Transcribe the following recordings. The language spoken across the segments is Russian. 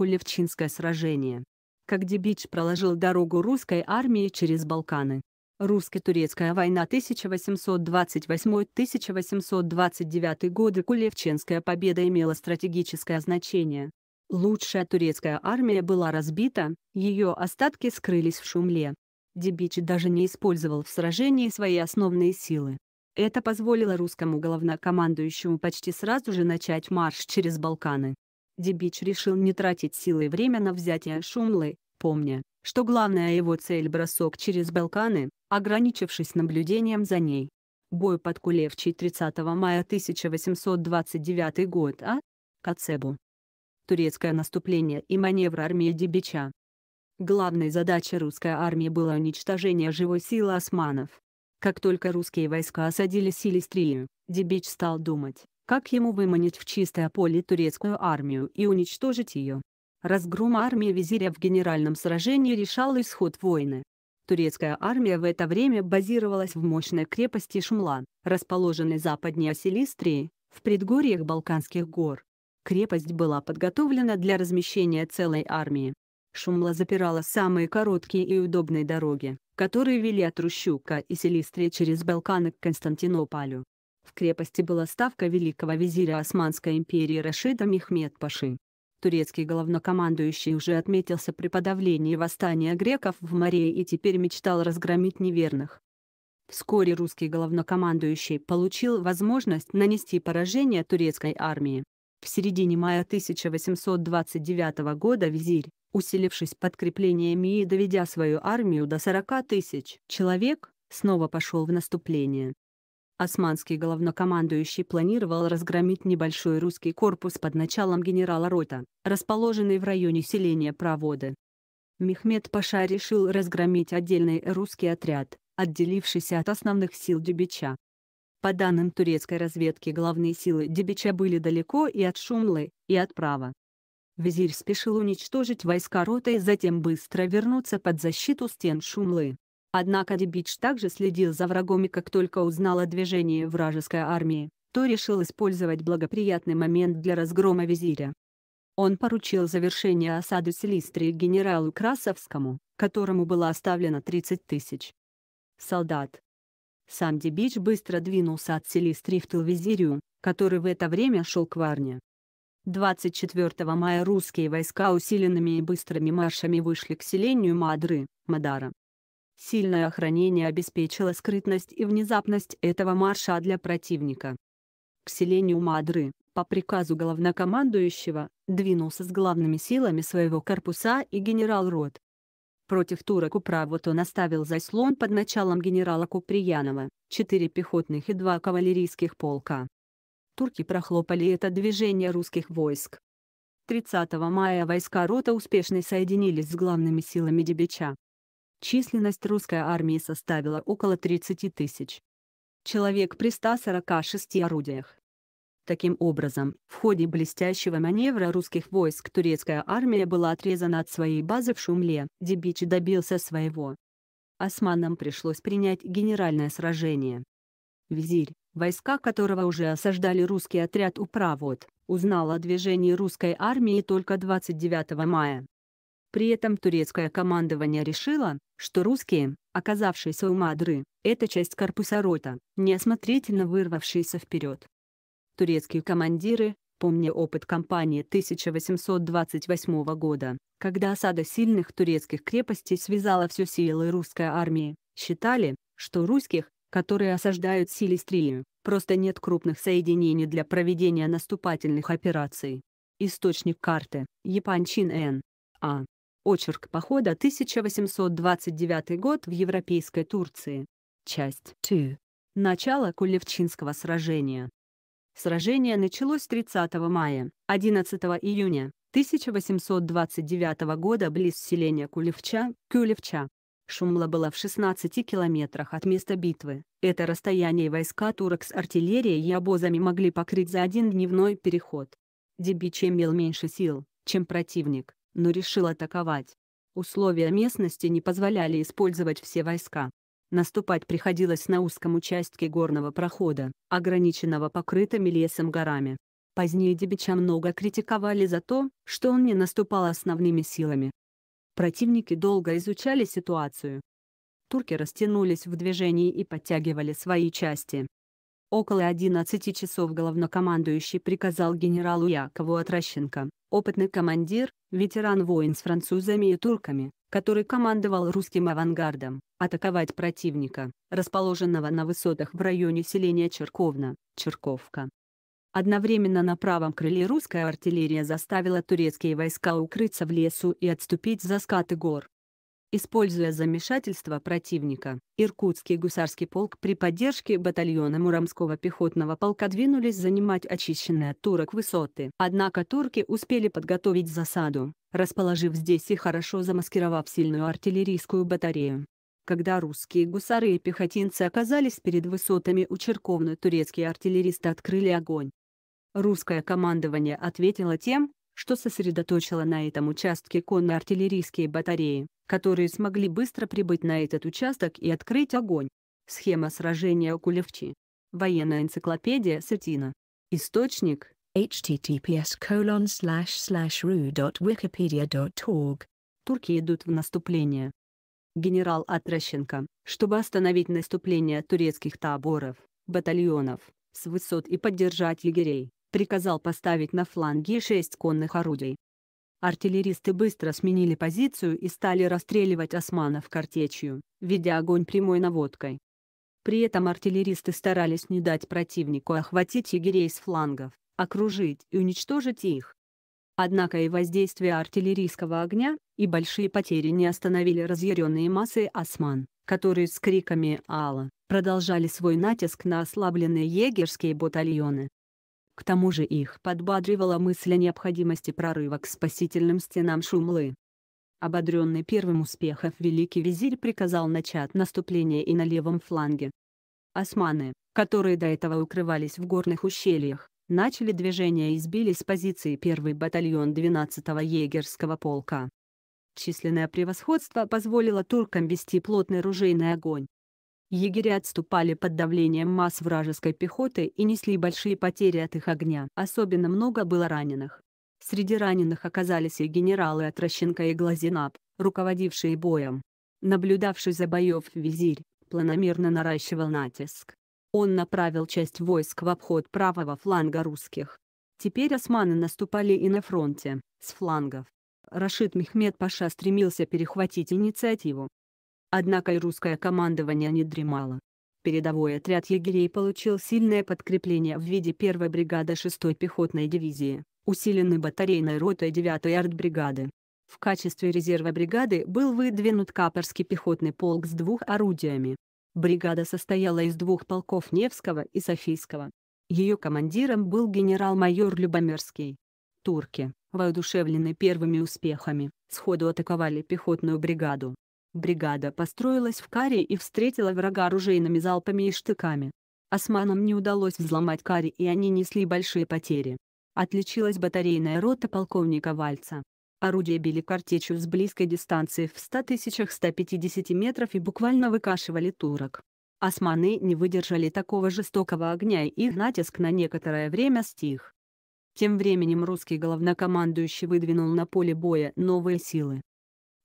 площадку сражение, как Дебич проложил дорогу русской армии через Балканы. Русско-турецкая война 1828-1829 годы Кулевчинская победа имела стратегическое значение. Лучшая турецкая армия была разбита, ее остатки скрылись в Шумле. Дебич даже не использовал в сражении свои основные силы. Это позволило русскому главнокомандующему почти сразу же начать марш через Балканы. Дебич решил не тратить силы и время на взятие Шумлы, помня, что главная его цель – бросок через Балканы, ограничившись наблюдением за ней. Бой под Кулевчей 30 мая 1829 год, а? Кацебу. Турецкое наступление и маневр армии Дебича. Главной задачей русской армии было уничтожение живой силы османов. Как только русские войска осадили Силистрию, Дебич стал думать, как ему выманить в чистое поле турецкую армию и уничтожить ее? Разгром армии визиря в генеральном сражении решал исход войны. Турецкая армия в это время базировалась в мощной крепости Шумлан, расположенной западнее Селистрии, в предгорьях Балканских гор. Крепость была подготовлена для размещения целой армии. Шумла запирала самые короткие и удобные дороги, которые вели от Рущука и Селистрии через Балканы к Константинополю. В крепости была ставка великого визиря Османской империи Рашида Мехмед Паши. Турецкий главнокомандующий уже отметился при подавлении восстания греков в море и теперь мечтал разгромить неверных. Вскоре русский главнокомандующий получил возможность нанести поражение турецкой армии. В середине мая 1829 года визирь, усилившись подкреплениями и доведя свою армию до 40 тысяч человек, снова пошел в наступление. Османский главнокомандующий планировал разгромить небольшой русский корпус под началом генерала Рота, расположенный в районе селения Проводы. Мехмед Паша решил разгромить отдельный русский отряд, отделившийся от основных сил Дюбича. По данным турецкой разведки главные силы Дебича были далеко и от Шумлы, и от Права. Визирь спешил уничтожить войска Рота и затем быстро вернуться под защиту стен Шумлы. Однако Дебич также следил за врагом и как только узнал о движении вражеской армии, то решил использовать благоприятный момент для разгрома визиря. Он поручил завершение осады Селистрии генералу Красовскому, которому было оставлено 30 тысяч солдат. Сам Дебич быстро двинулся от Селистрии в тыл визирю, который в это время шел к Варне. 24 мая русские войска усиленными и быстрыми маршами вышли к селению Мадры, Мадара. Сильное охранение обеспечило скрытность и внезапность этого марша для противника. К селению Мадры, по приказу главнокомандующего, двинулся с главными силами своего корпуса и генерал Рот. Против турок управу он оставил заслон под началом генерала Куприянова, четыре пехотных и два кавалерийских полка. Турки прохлопали это движение русских войск. 30 мая войска Рота успешно соединились с главными силами Дебича, Численность русской армии составила около 30 тысяч. Человек при 146 орудиях. Таким образом, в ходе блестящего маневра русских войск турецкая армия была отрезана от своей базы в Шумле, Дебич добился своего. Османам пришлось принять генеральное сражение. Визирь, войска которого уже осаждали русский отряд «Управод», узнал о движении русской армии только 29 мая. При этом турецкое командование решило, что русские, оказавшиеся у Мадры, это часть корпуса рота, неосмотрительно вырвавшиеся вперед. Турецкие командиры, помня опыт кампании 1828 года, когда осада сильных турецких крепостей связала все силы русской армии, считали, что русских, которые осаждают Силистрию, просто нет крупных соединений для проведения наступательных операций. Источник карты – Япанчин Н. А. Очерк похода 1829 год в Европейской Турции. Часть 2. Начало Кулевчинского сражения. Сражение началось 30 мая, 11 июня 1829 года близ селения Кулевча, (Кюлевча). Шумла была в 16 километрах от места битвы. Это расстояние войска турок с артиллерией и обозами могли покрыть за один дневной переход. Дебич имел меньше сил, чем противник, но решил атаковать. Условия местности не позволяли использовать все войска. Наступать приходилось на узком участке горного прохода, ограниченного покрытыми лесом горами. Позднее Дебича много критиковали за то, что он не наступал основными силами. Противники долго изучали ситуацию. Турки растянулись в движении и подтягивали свои части, Около 11 часов главнокомандующий приказал генералу Якову Отращенко, опытный командир, ветеран войн с французами и турками, который командовал русским авангардом, атаковать противника, расположенного на высотах в районе селения Черковна, Черковка. Одновременно на правом крыле русская артиллерия заставила турецкие войска укрыться в лесу и отступить за скаты гор, Используя замешательство противника, Иркутский гусарский полк при поддержке батальона Муромского пехотного полка двинулись занимать очищенные от турок высоты. Однако турки успели подготовить засаду, расположив здесь и хорошо замаскировав сильную артиллерийскую батарею. Когда русские гусары и пехотинцы оказались перед высотами у Черковны, турецкие артиллеристы открыли огонь. Русское командование ответило тем, что сосредоточило на этом участке конно-артиллерийские батареи, которые смогли быстро прибыть на этот участок и открыть огонь. Схема сражения Кулевчи. Военная энциклопедия Сетина. Источник https ru.wikipedia.org Турки идут в наступление. Генерал Атращенко, чтобы остановить наступление турецких таборов, батальонов, с высот и поддержать егерей, приказал поставить на фланге шесть конных орудий. Артиллеристы быстро сменили позицию и стали расстреливать османов картечью, ведя огонь прямой наводкой. При этом артиллеристы старались не дать противнику охватить егерей с флангов, окружить и уничтожить их. Однако и воздействие артиллерийского огня, и большие потери не остановили разъяренные массы осман, которые с криками «Алла!» продолжали свой натиск на ослабленные егерские батальоны. К тому же их подбадривала мысль о необходимости прорыва к спасительным стенам Шумлы. Ободренный первым успехом великий визирь приказал начать наступление и на левом фланге. Османы, которые до этого укрывались в горных ущельях, начали движение и сбили с позиции первый батальон 12-го егерского полка. Численное превосходство позволило туркам вести плотный ружейный огонь, Егеря отступали под давлением масс вражеской пехоты и несли большие потери от их огня. Особенно много было раненых. Среди раненых оказались и генералы Отрощенко и Глазинап, руководившие боем. Наблюдавший за боев визирь, планомерно наращивал натиск. Он направил часть войск в обход правого фланга русских. Теперь османы наступали и на фронте, с флангов. Рашид Мехмед Паша стремился перехватить инициативу, Однако и русское командование не дремало. Передовой отряд егерей получил сильное подкрепление в виде 1 бригады 6 пехотной дивизии, усиленной батарейной ротой 9 артбригады. В качестве резерва бригады был выдвинут Каперский пехотный полк с двух орудиями. Бригада состояла из двух полков Невского и Софийского. Ее командиром был генерал-майор Любомерский. Турки, воодушевленные первыми успехами, сходу атаковали пехотную бригаду, Бригада построилась в каре и встретила врага оружейными залпами и штыками. Османам не удалось взломать каре, и они несли большие потери. Отличилась батарейная рота полковника Вальца. Орудия били картечью с близкой дистанции в 100 тысячах 150 метров и буквально выкашивали турок. Османы не выдержали такого жестокого огня и их натиск на некоторое время стих. Тем временем русский главнокомандующий выдвинул на поле боя новые силы.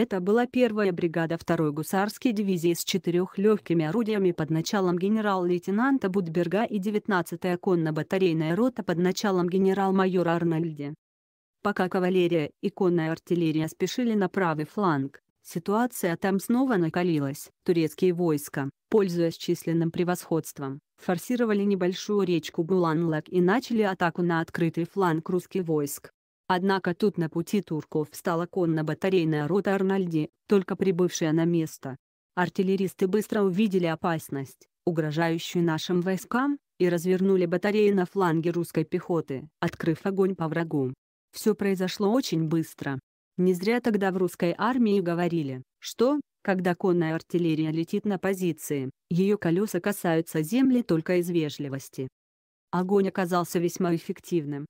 Это была первая бригада 2-й гусарской дивизии с четырех легкими орудиями под началом генерал-лейтенанта Будберга и 19-я конно-батарейная рота под началом генерал-майора Арнольди. Пока кавалерия и конная артиллерия спешили на правый фланг, ситуация там снова накалилась. Турецкие войска, пользуясь численным превосходством, форсировали небольшую речку Буланлак и начали атаку на открытый фланг русских войск. Однако тут на пути турков встала конно-батарейная рота Арнольди, только прибывшая на место. Артиллеристы быстро увидели опасность, угрожающую нашим войскам, и развернули батареи на фланге русской пехоты, открыв огонь по врагу. Все произошло очень быстро. Не зря тогда в русской армии говорили, что, когда конная артиллерия летит на позиции, ее колеса касаются земли только из вежливости. Огонь оказался весьма эффективным,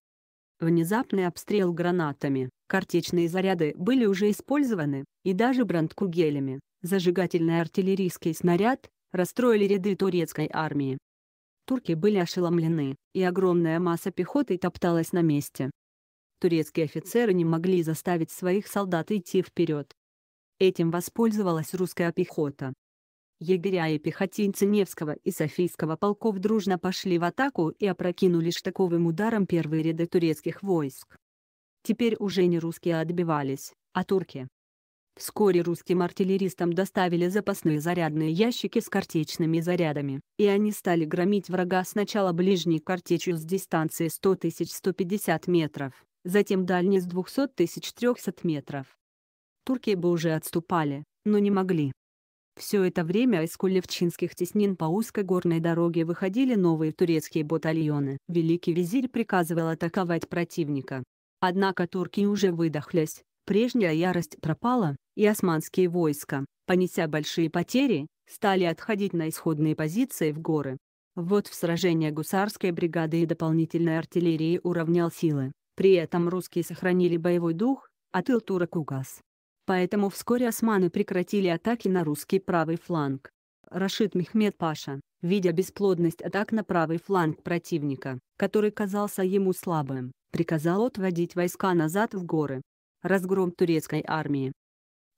Внезапный обстрел гранатами, картечные заряды были уже использованы, и даже брандкугелями, зажигательный артиллерийский снаряд, расстроили ряды турецкой армии. Турки были ошеломлены, и огромная масса пехоты топталась на месте. Турецкие офицеры не могли заставить своих солдат идти вперед. Этим воспользовалась русская пехота, Егеря и пехотинцы Невского и Софийского полков дружно пошли в атаку и опрокинули штыковым ударом первые ряды турецких войск. Теперь уже не русские отбивались, а турки. Вскоре русским артиллеристам доставили запасные зарядные ящики с картечными зарядами, и они стали громить врага сначала ближней картечью с дистанции 100 150 метров, затем дальней с 200 300 метров. Турки бы уже отступали, но не могли. Все это время из кулевчинских теснин по узкой горной дороге выходили новые турецкие батальоны. Великий визирь приказывал атаковать противника. Однако турки уже выдохлись, прежняя ярость пропала, и османские войска, понеся большие потери, стали отходить на исходные позиции в горы. Вот в сражение гусарской бригады и дополнительной артиллерии уравнял силы, при этом русские сохранили боевой дух, а тыл турок угас. Поэтому вскоре османы прекратили атаки на русский правый фланг. Рашид Мехмед Паша, видя бесплодность атак на правый фланг противника, который казался ему слабым, приказал отводить войска назад в горы. Разгром турецкой армии.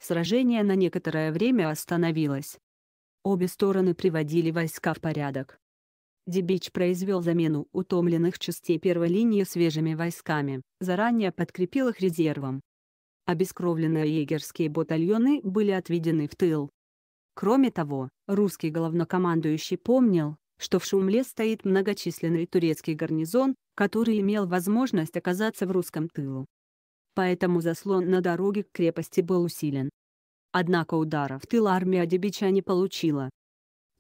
Сражение на некоторое время остановилось. Обе стороны приводили войска в порядок. Дебич произвел замену утомленных частей первой линии свежими войсками, заранее подкрепил их резервом, обескровленные егерские батальоны были отведены в тыл. Кроме того, русский главнокомандующий помнил, что в Шумле стоит многочисленный турецкий гарнизон, который имел возможность оказаться в русском тылу. Поэтому заслон на дороге к крепости был усилен. Однако удара в тыл армия Дебича не получила.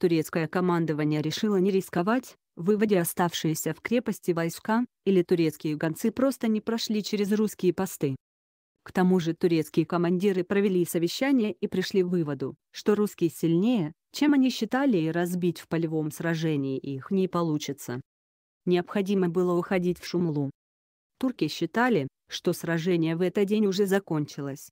Турецкое командование решило не рисковать, выводя оставшиеся в крепости войска, или турецкие гонцы просто не прошли через русские посты. К тому же турецкие командиры провели совещание и пришли к выводу, что русские сильнее, чем они считали, и разбить в полевом сражении их не получится. Необходимо было уходить в Шумлу. Турки считали, что сражение в этот день уже закончилось.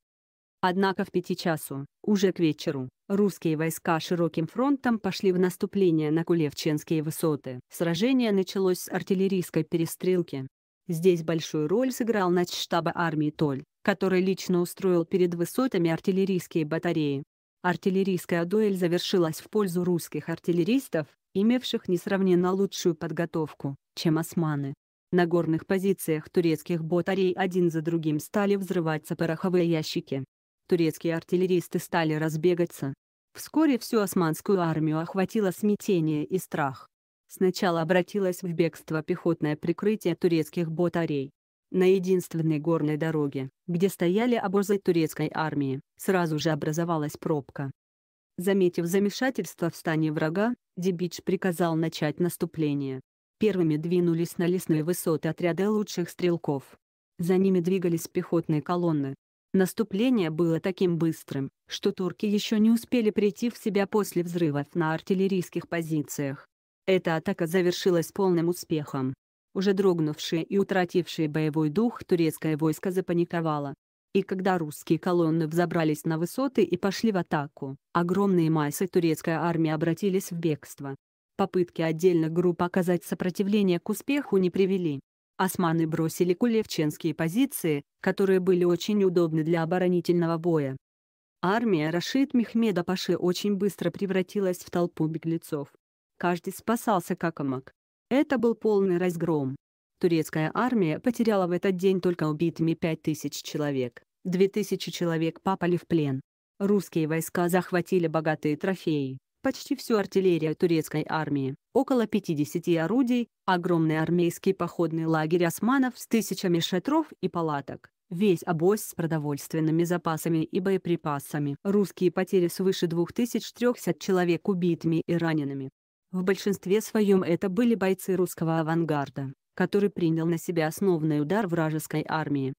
Однако в пяти часу, уже к вечеру, русские войска широким фронтом пошли в наступление на Кулевченские высоты. Сражение началось с артиллерийской перестрелки. Здесь большую роль сыграл начштаба армии Толь, который лично устроил перед высотами артиллерийские батареи. Артиллерийская дуэль завершилась в пользу русских артиллеристов, имевших несравненно лучшую подготовку, чем османы. На горных позициях турецких батарей один за другим стали взрываться пороховые ящики. Турецкие артиллеристы стали разбегаться. Вскоре всю османскую армию охватило смятение и страх. Сначала обратилось в бегство пехотное прикрытие турецких батарей. На единственной горной дороге, где стояли обозы турецкой армии, сразу же образовалась пробка. Заметив замешательство в стане врага, Дебич приказал начать наступление. Первыми двинулись на лесные высоты отряды лучших стрелков. За ними двигались пехотные колонны. Наступление было таким быстрым, что турки еще не успели прийти в себя после взрывов на артиллерийских позициях. Эта атака завершилась полным успехом. Уже дрогнувшее и утратившее боевой дух турецкое войско запаниковало. И когда русские колонны взобрались на высоты и пошли в атаку, огромные массы турецкой армии обратились в бегство. Попытки отдельных групп оказать сопротивление к успеху не привели. Османы бросили кулевченские позиции, которые были очень удобны для оборонительного боя. Армия Рашид Мехмеда Паши очень быстро превратилась в толпу беглецов. Каждый спасался как мог. Это был полный разгром. Турецкая армия потеряла в этот день только убитыми 5000 человек, 2000 человек попали в плен. Русские войска захватили богатые трофеи, почти всю артиллерию турецкой армии, около 50 орудий, огромный армейский походный лагерь османов с тысячами шатров и палаток, весь обоз с продовольственными запасами и боеприпасами. Русские потери свыше 2300 человек убитыми и ранеными. В большинстве своем это были бойцы русского авангарда, который принял на себя основной удар вражеской армии.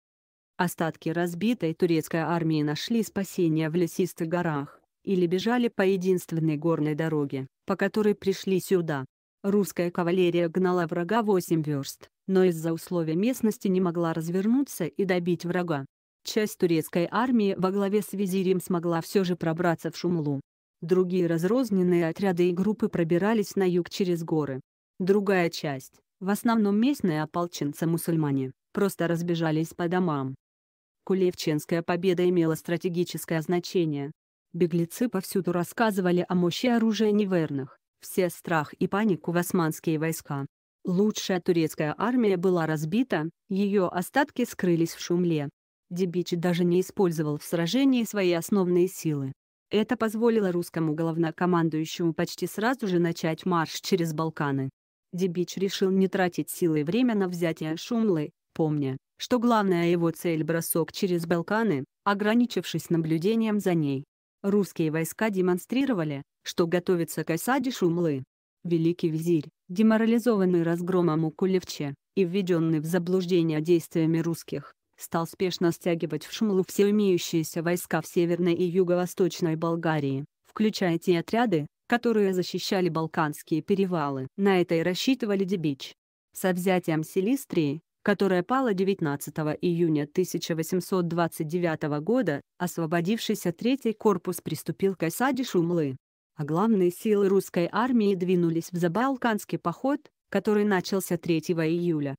Остатки разбитой турецкой армии нашли спасение в лесистых горах, или бежали по единственной горной дороге, по которой пришли сюда. Русская кавалерия гнала врага 8 верст, но из-за условий местности не могла развернуться и добить врага. Часть турецкой армии во главе с визирем смогла все же пробраться в Шумлу, Другие разрозненные отряды и группы пробирались на юг через горы. Другая часть, в основном местные ополченцы-мусульмане, просто разбежались по домам. Кулевченская победа имела стратегическое значение. Беглецы повсюду рассказывали о мощи оружия неверных, все страх и панику в османские войска. Лучшая турецкая армия была разбита, ее остатки скрылись в Шумле. Дебич даже не использовал в сражении свои основные силы. Это позволило русскому главнокомандующему почти сразу же начать марш через Балканы. Дебич решил не тратить силы и время на взятие Шумлы, помня, что главная его цель – бросок через Балканы, ограничившись наблюдением за ней. Русские войска демонстрировали, что готовятся к осаде Шумлы. Великий визирь, деморализованный разгромом у Кулевче, и введенный в заблуждение действиями русских, стал спешно стягивать в Шумлу все имеющиеся войска в Северной и Юго-Восточной Болгарии, включая те отряды, которые защищали Балканские перевалы. На это и рассчитывали Дебич. Со взятием Селистрии, которая пала 19 июня 1829 года, освободившийся третий корпус приступил к осаде Шумлы. А главные силы русской армии двинулись в Забалканский поход, который начался 3 июля.